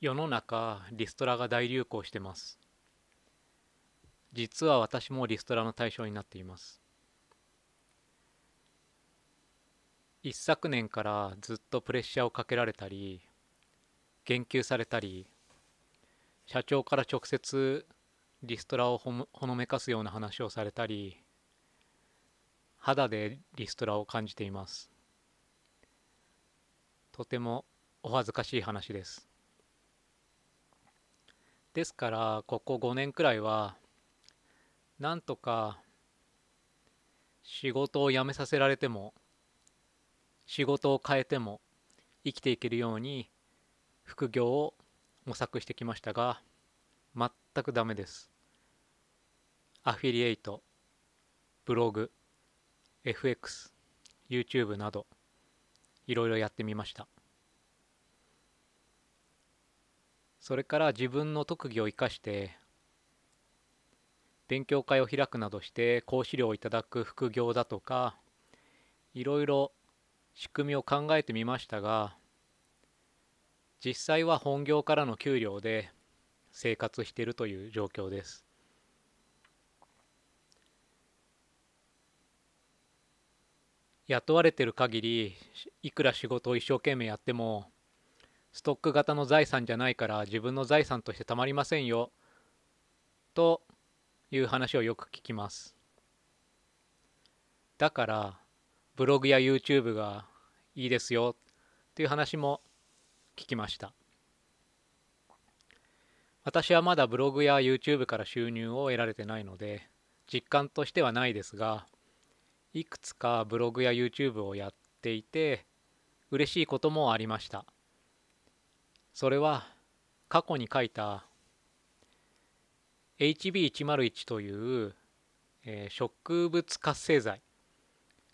世の中リストラが大流行してます実は私もリストラの対象になっています一昨年からずっとプレッシャーをかけられたり言及されたり社長から直接リストラをほのめかすような話をされたり肌でリストラを感じていますとてもお恥ずかしい話ですですからここ5年くらいはなんとか仕事を辞めさせられても仕事を変えても生きていけるように副業を模索してきましたが全くダメですアフィリエイトブログ FXYouTube などいろいろやってみましたそれから自分の特技を生かして勉強会を開くなどして講師料をいただく副業だとかいろいろ仕組みを考えてみましたが実際は本業からの給料で生活しているという状況です。雇われてる限りいくら仕事を一生懸命やってもストック型の財産じゃないから自分の財産としてたまりませんよという話をよく聞きますだからブログや YouTube がいいですよっていう話も聞きました私はまだブログや YouTube から収入を得られてないので実感としてはないですがいくつかブログや YouTube をやっていて嬉しいこともありましたそれは過去に書いた HB101 という、えー、植物活性剤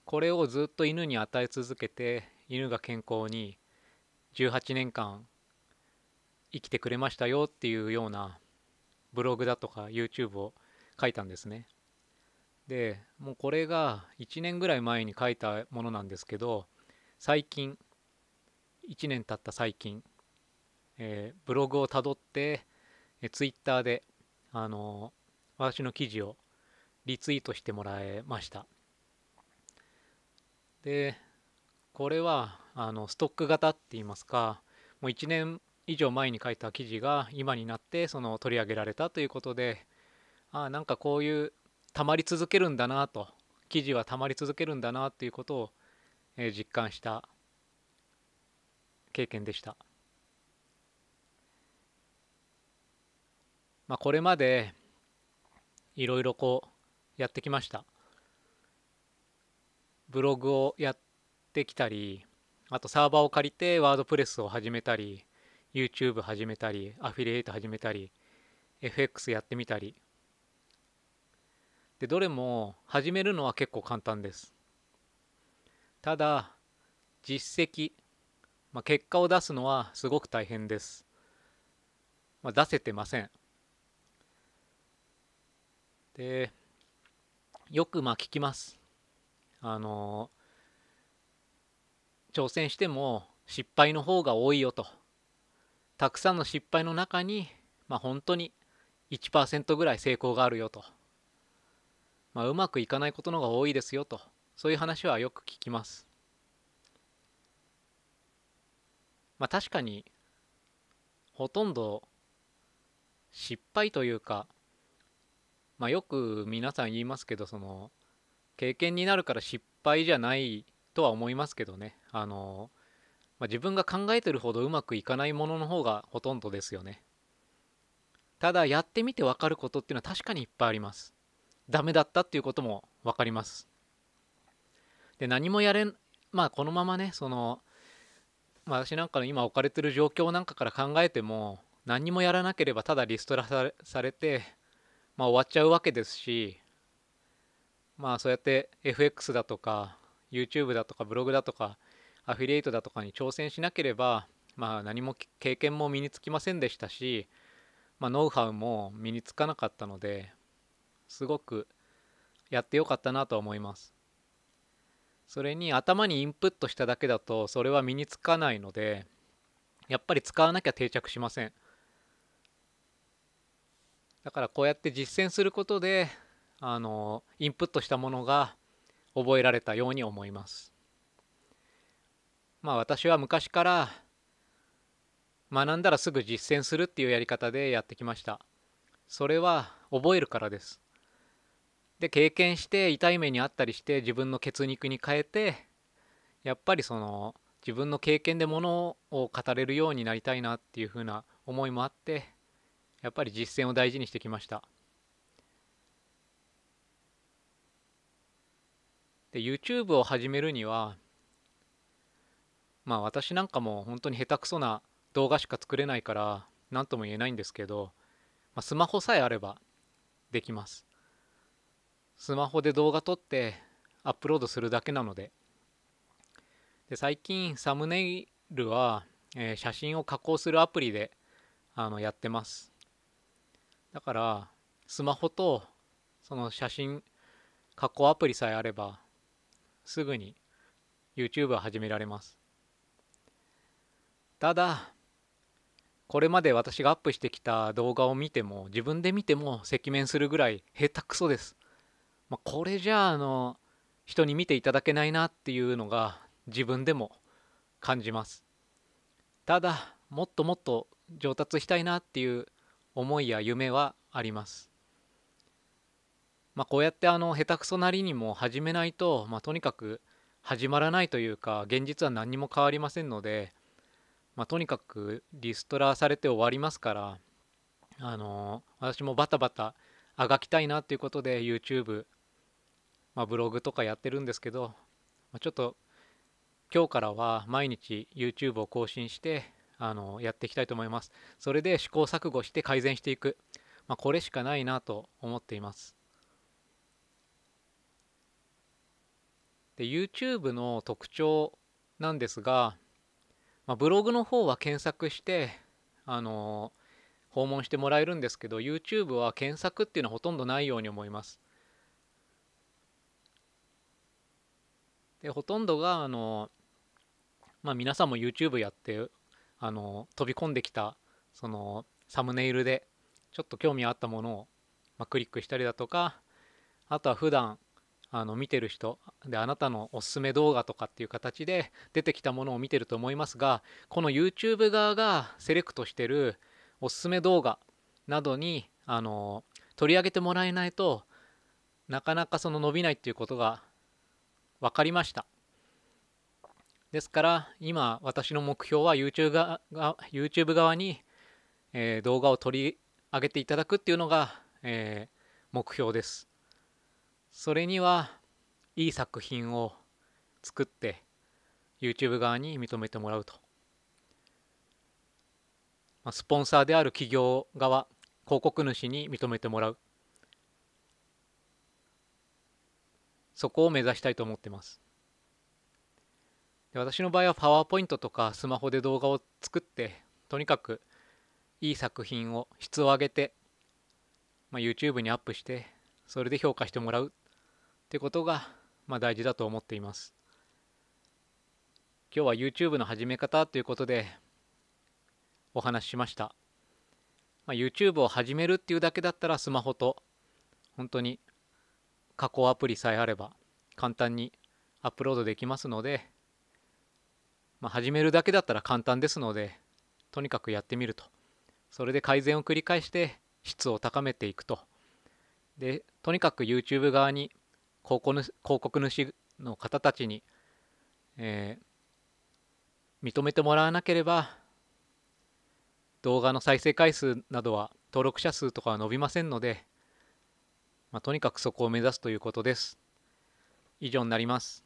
これをずっと犬に与え続けて犬が健康に18年間生きてくれましたよっていうようなブログだとか YouTube を書いたんですね。でもうこれが1年ぐらい前に書いたものなんですけど最近1年経った最近えー、ブログをたどって、えー、ツイッターで、あのー、私の記事をリツイートしてもらえました。で、これはあのストック型って言いますか、もう1年以上前に書いた記事が今になってその取り上げられたということで、ああ、なんかこういう溜まり続けるんだなと、記事は溜まり続けるんだなということを、えー、実感した経験でした。まあ、これまでいろいろこうやってきましたブログをやってきたりあとサーバーを借りてワードプレスを始めたり YouTube 始めたりアフィリエイト始めたり FX やってみたりでどれも始めるのは結構簡単ですただ実績、まあ、結果を出すのはすごく大変です、まあ、出せてませんでよくまあ聞きますあの挑戦しても失敗の方が多いよとたくさんの失敗の中に、まあ、本当に1%ぐらい成功があるよと、まあ、うまくいかないことの方が多いですよとそういう話はよく聞きます。まあ確かにほとんど失敗というかまあ、よく皆さん言いますけどその経験になるから失敗じゃないとは思いますけどねあの、まあ、自分が考えてるほどうまくいかないものの方がほとんどですよねただやってみて分かることっていうのは確かにいっぱいありますダメだったっていうことも分かりますで何もやれまあこのままねその、まあ、私なんかの今置かれてる状況なんかから考えても何もやらなければただリストラされてまあ、終わっちゃうわけですしまあそうやって FX だとか YouTube だとかブログだとかアフィリエイトだとかに挑戦しなければ、まあ、何も経験も身につきませんでしたし、まあ、ノウハウも身につかなかったのですごくやってよかったなとは思います。それに頭にインプットしただけだとそれは身につかないのでやっぱり使わなきゃ定着しません。だからこうやって実践することであのインプットしたものが覚えられたように思いますまあ私は昔から学んだらすぐ実践するっていうやり方でやってきましたそれは覚えるからですで経験して痛い目にあったりして自分の血肉に変えてやっぱりその自分の経験でものを語れるようになりたいなっていうふうな思いもあってやっぱり実践を大事にしてきましたで YouTube を始めるにはまあ私なんかも本当に下手くそな動画しか作れないから何とも言えないんですけど、まあ、スマホさえあればできますスマホで動画撮ってアップロードするだけなのでで最近サムネイルは、えー、写真を加工するアプリであのやってますだからスマホとその写真加工アプリさえあればすぐに YouTube は始められますただこれまで私がアップしてきた動画を見ても自分で見ても赤面するぐらい下手くそです、まあ、これじゃああの人に見ていただけないなっていうのが自分でも感じますただもっともっと上達したいなっていう思いや夢はあります。まあ、こうやってあの下手くそなりにも始めないと、まあ、とにかく始まらないというか現実は何にも変わりませんので、まあ、とにかくリストラされて終わりますからあの私もバタバタあがきたいなということで YouTube、まあ、ブログとかやってるんですけど、まあ、ちょっと今日からは毎日 YouTube を更新してあのやっていきたいと思います。それで試行錯誤して改善していく、まあ、これしかないなと思っています。で YouTube の特徴なんですが、まあ、ブログの方は検索してあの訪問してもらえるんですけど YouTube は検索っていうのはほとんどないように思います。でほとんどがあの、まあ、皆さんも YouTube やってあの飛び込んできたそのサムネイルでちょっと興味あったものを、まあ、クリックしたりだとかあとは普段あの見てる人であなたのおすすめ動画とかっていう形で出てきたものを見てると思いますがこの YouTube 側がセレクトしてるおすすめ動画などにあの取り上げてもらえないとなかなかその伸びないっていうことが分かりました。ですから今私の目標は YouTube 側に、え動画を取り上げていただくっていうのが、え目標です。それにはいい作品を作って YouTube 側に認めてもらうと。スポンサーである企業側広告主に認めてもらうそこを目指したいと思ってます私の場合はパワーポイントとかスマホで動画を作ってとにかくいい作品を質を上げて、まあ、YouTube にアップしてそれで評価してもらうってことが、まあ、大事だと思っています今日は YouTube の始め方ということでお話ししました、まあ、YouTube を始めるっていうだけだったらスマホと本当に加工アプリさえあれば簡単にアップロードできますのでまあ、始めるだけだったら簡単ですのでとにかくやってみるとそれで改善を繰り返して質を高めていくとでとにかく YouTube 側に広告主広告主の方たちに、えー、認めてもらわなければ動画の再生回数などは登録者数とかは伸びませんので、まあ、とにかくそこを目指すということです。以上になります。